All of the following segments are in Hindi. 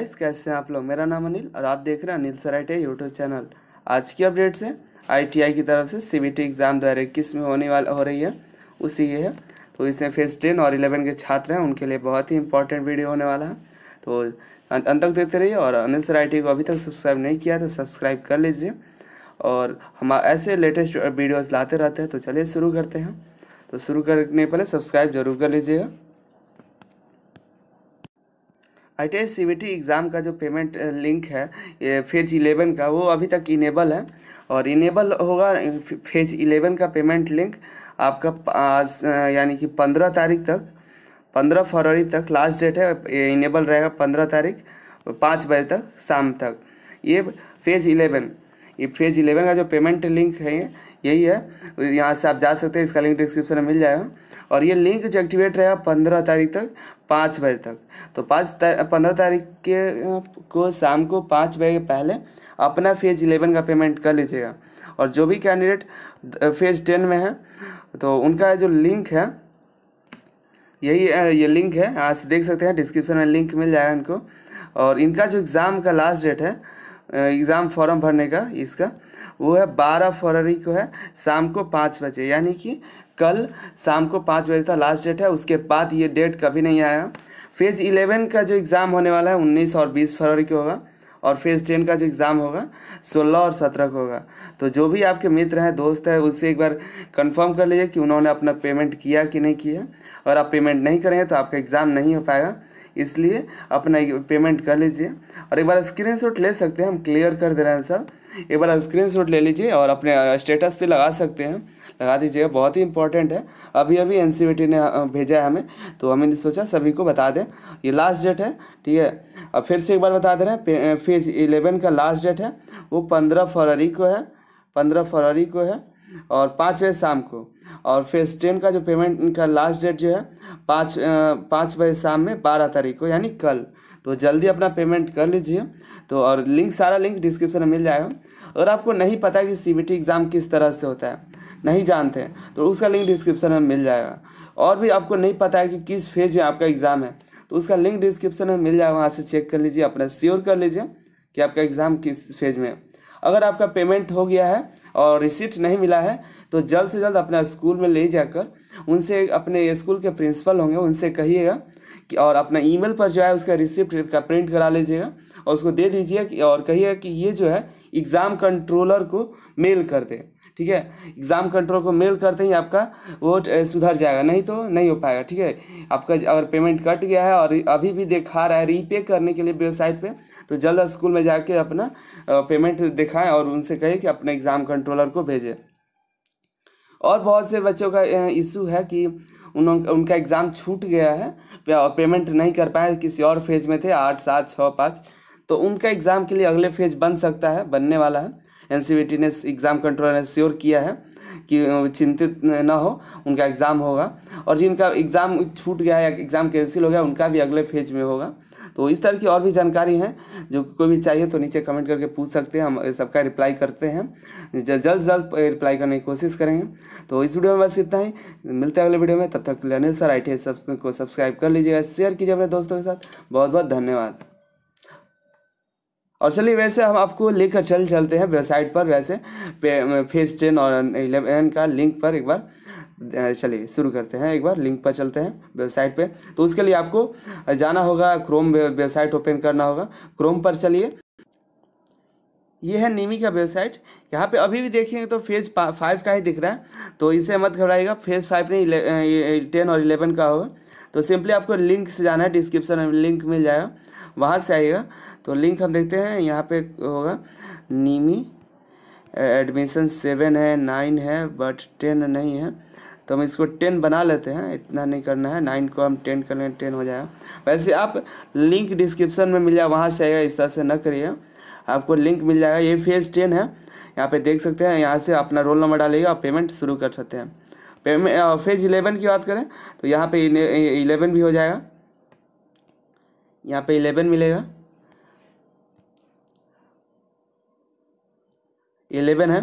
गाइस कैसे हैं आप लोग मेरा नाम अनिल और आप देख रहे हैं अनिल सराइटे यूट्यूब चैनल आज की अपडेट से आईटीआई की तरफ से सीबीटी एग्ज़ाम दो हज़ार इक्कीस में होने वाला हो रही है उसी ये है तो इसमें फेस टेन और इलेवन के छात्र हैं उनके लिए बहुत ही इंपॉर्टेंट वीडियो होने वाला है तो अं-, अंत तक देखते रहिए और अनिल सराइटी को अभी तक सब्सक्राइब नहीं किया तो सब्सक्राइब कर लीजिए और हम ऐसे लेटेस्ट वीडियोज़ लाते रहते हैं तो चलिए शुरू करते हैं तो शुरू करने पहले सब्सक्राइब जरूर कर लीजिएगा I C B T exam का जो पेमेंट लिंक uh, है फेज इलेवन का वो अभी तक इनेबल है और इनेबल होगा फेज इलेवन का पेमेंट लिंक आपका आज uh, यानी कि पंद्रह तारीख तक पंद्रह फरवरी तक लास्ट डेट है इनेबल रहेगा पंद्रह तारीख पाँच बजे तक शाम तक ये फेज इलेवन ये फेज इलेवन का जो पेमेंट लिंक है यही है यहाँ से आप जा सकते हैं इसका लिंक डिस्क्रिप्शन में मिल जाएगा और ये लिंक जो एक्टिवेट रहेगा पंद्रह तारीख तक पाँच बजे तक तो पाँच पंद्रह तारीख के को शाम को पाँच बजे के पहले अपना फेज इलेवन का पेमेंट कर लीजिएगा और जो भी कैंडिडेट फेज टेन में है तो उनका जो लिंक है यही ये लिंक है यहाँ से देख सकते हैं डिस्क्रिप्शन में लिंक मिल जाएगा इनको और इनका जो एग्ज़ाम का लास्ट डेट है एग्ज़ाम फॉर्म भरने का इसका वो है बारह फरवरी को है शाम को पाँच बजे यानी कि कल शाम को पाँच बजे था लास्ट डेट है उसके बाद ये डेट कभी नहीं आया फेज़ इलेवन का जो एग्ज़ाम होने वाला है उन्नीस और बीस फरवरी को होगा और फेज़ टेन का जो एग्ज़ाम होगा सोलह और सत्रह को होगा तो जो भी आपके मित्र हैं दोस्त हैं उससे एक बार कंफर्म कर लीजिए कि उन्होंने अपना पेमेंट किया कि नहीं किया और आप पेमेंट नहीं करेंगे तो आपका एग्ज़ाम नहीं हो पाएगा इसलिए अपना पेमेंट कर लीजिए और एक बार स्क्रीन ले सकते हैं हम क्लियर कर दे रहे हैं सब एक बार स्क्रीन ले लीजिए और अपने स्टेटस पर लगा सकते हैं लगा दीजिएगा बहुत ही इंपॉर्टेंट है अभी अभी एन e ने भेजा है हमें तो हमने सोचा सभी को बता दें ये लास्ट डेट है ठीक है अब फिर से एक बार बता दे रहे हैं फेज इलेवन का लास्ट डेट है वो पंद्रह फरवरी को है पंद्रह फरवरी को है और पाँच बजे शाम को और फेज टेन का जो पेमेंट का लास्ट डेट जो है पाँच पाँच बजे शाम में बारह तारीख को यानी कल तो जल्दी अपना पेमेंट कर लीजिए तो और लिंक सारा लिंक डिस्क्रिप्शन में मिल जाएगा अगर आपको नहीं पता कि सी एग्ज़ाम किस तरह से होता है नहीं जानते हैं तो उसका लिंक डिस्क्रिप्शन में मिल जाएगा और भी आपको नहीं पता है कि किस फेज में आपका एग्ज़ाम है तो उसका लिंक डिस्क्रिप्शन में मिल जाएगा वहाँ से चेक कर लीजिए अपना श्योर कर लीजिए कि आपका एग्ज़ाम किस फेज में है अगर आपका पेमेंट हो गया है और रिसिप्ट नहीं मिला है तो जल्द से जल्द अपना स्कूल में ले जाकर उनसे अपने स्कूल के प्रिंसिपल होंगे उनसे कहिएगा कि और अपना ईमेल पर जो है उसका रिसिप्ट का प्रिंट करा लीजिएगा और उसको दे दीजिए और कहिएगा कि ये जो है एग्ज़ाम कंट्रोलर को मेल कर दें ठीक है एग्ज़ाम कंट्रोल को मेल करते ही आपका वोट सुधर जाएगा नहीं तो नहीं हो पाएगा ठीक है आपका अगर पेमेंट कट गया है और अभी भी दिखा रहा है रीपे करने के लिए वेबसाइट पे तो जल्द स्कूल में जाके अपना पेमेंट दिखाएं और उनसे कहें कि अपने एग्ज़ाम कंट्रोलर को भेजें और बहुत से बच्चों का इशू है कि उन उनका एग्ज़ाम छूट गया है पेमेंट नहीं कर पाए किसी और फेज में थे आठ सात छः पाँच तो उनका एग्ज़ाम के लिए अगले फेज बन सकता है बनने वाला है एन ने एग्ज़ाम कंट्रोलर ने श्योर किया है कि चिंतित ना हो उनका एग्ज़ाम होगा और जिनका एग्ज़ाम छूट गया या एग्ज़ाम कैंसिल हो गया उनका भी अगले फेज में होगा तो इस तरह की और भी जानकारी है जो कोई भी चाहिए तो नीचे कमेंट करके पूछ सकते हैं हम सबका रिप्लाई करते हैं जल्द जल्द जल्द रिप्लाई करने की कोशिश करेंगे तो इस वीडियो में बस इतना ही मिलते हैं अगले वीडियो में तब तक लनिल सर आई टी को सब्सक्राइब कर लीजिएगा शेयर कीजिए अपने दोस्तों के साथ बहुत बहुत धन्यवाद और चलिए वैसे हम आपको लेकर चल चलते हैं वेबसाइट पर वैसे फेज टेन और इलेवन का लिंक पर एक बार चलिए शुरू करते हैं एक बार लिंक पर चलते हैं वेबसाइट पे तो उसके लिए आपको जाना होगा क्रोम वेबसाइट ओपन करना होगा क्रोम पर चलिए ये है नीमी का वेबसाइट यहाँ पे अभी भी देखेंगे तो फेज फाइव का ही दिख रहा है तो इसे मत घबराइएगा फेज फाइव नहीं टेन और इलेवन का होगा तो सिंपली आपको लिंक से जाना है डिस्क्रिप्शन में लिंक मिल जाएगा वहाँ से आइएगा तो लिंक हम देखते हैं यहाँ पे होगा नीमी एडमिशन सेवन है नाइन है बट टेन नहीं है तो हम इसको टेन बना लेते हैं इतना नहीं करना है नाइन को हम टेन कर लें टेन हो जाएगा वैसे आप लिंक डिस्क्रिप्शन में मिल जाएगा वहाँ से आएगा इस तरह से न करिए आपको लिंक मिल जाएगा ये फेज टेन है यहाँ पे देख सकते हैं यहाँ से अपना रोल नंबर डालिएगा और पेमेंट शुरू कर सकते हैं पेमेंट फेज इलेवन की बात करें तो यहाँ पे इलेवन भी हो जाएगा यहाँ पे इलेवन मिलेगा इलेवन है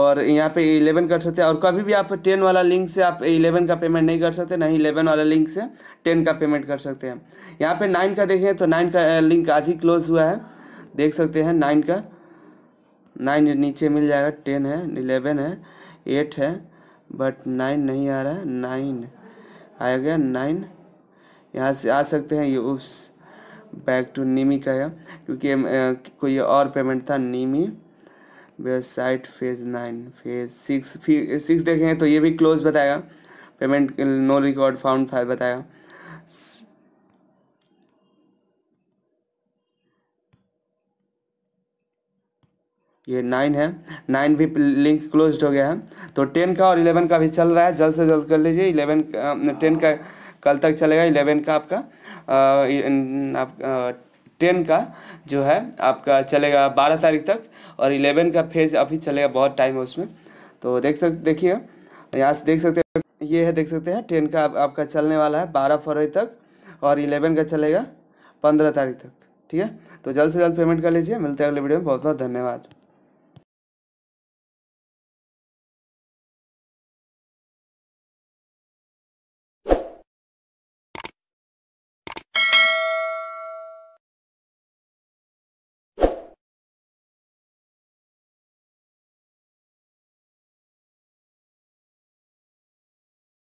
और यहाँ पे इलेवन कर सकते हैं और कभी भी आप टेन वाला लिंक से आप इलेवन का पेमेंट नहीं कर सकते नहीं इलेवन वाला लिंक से टेन का पेमेंट कर सकते हैं यहाँ पे नाइन का देखें तो नाइन का लिंक आज ही क्लोज हुआ है देख सकते हैं नाइन का नाइन नीचे मिल जाएगा टेन है इलेवन है एट है बट नाइन नहीं आ रहा है नाइन आया गया नाइन यहाँ से आ सकते हैं ये उस बैक टू नीमी का है क्योंकि कोई और पेमेंट था नीमी website phase nine phase six फिर सिक्स देखें तो ये भी क्लोज बताएगा payment no record found file बताएगा ये नाइन है नाइन भी लिंक क्लोज हो गया है तो टेन का और इलेवन का भी चल रहा है जल्द से जल्द कर लीजिए इलेवन टेन का कल तक चलेगा इलेवन का आपका आ, आप टेन का जो है आपका चलेगा बारह तारीख तक और इलेवन का फेज अभी चलेगा बहुत टाइम है उसमें तो देख सक देखिए यहाँ से देख सकते हैं ये है देख सकते हैं टेन का आप, आपका चलने वाला है बारह फरवरी तक और इलेवन का चलेगा पंद्रह तारीख तक ठीक है तो जल्द से जल्द पेमेंट कर लीजिए मिलते हैं अगले वीडियो में बहुत बहुत धन्यवाद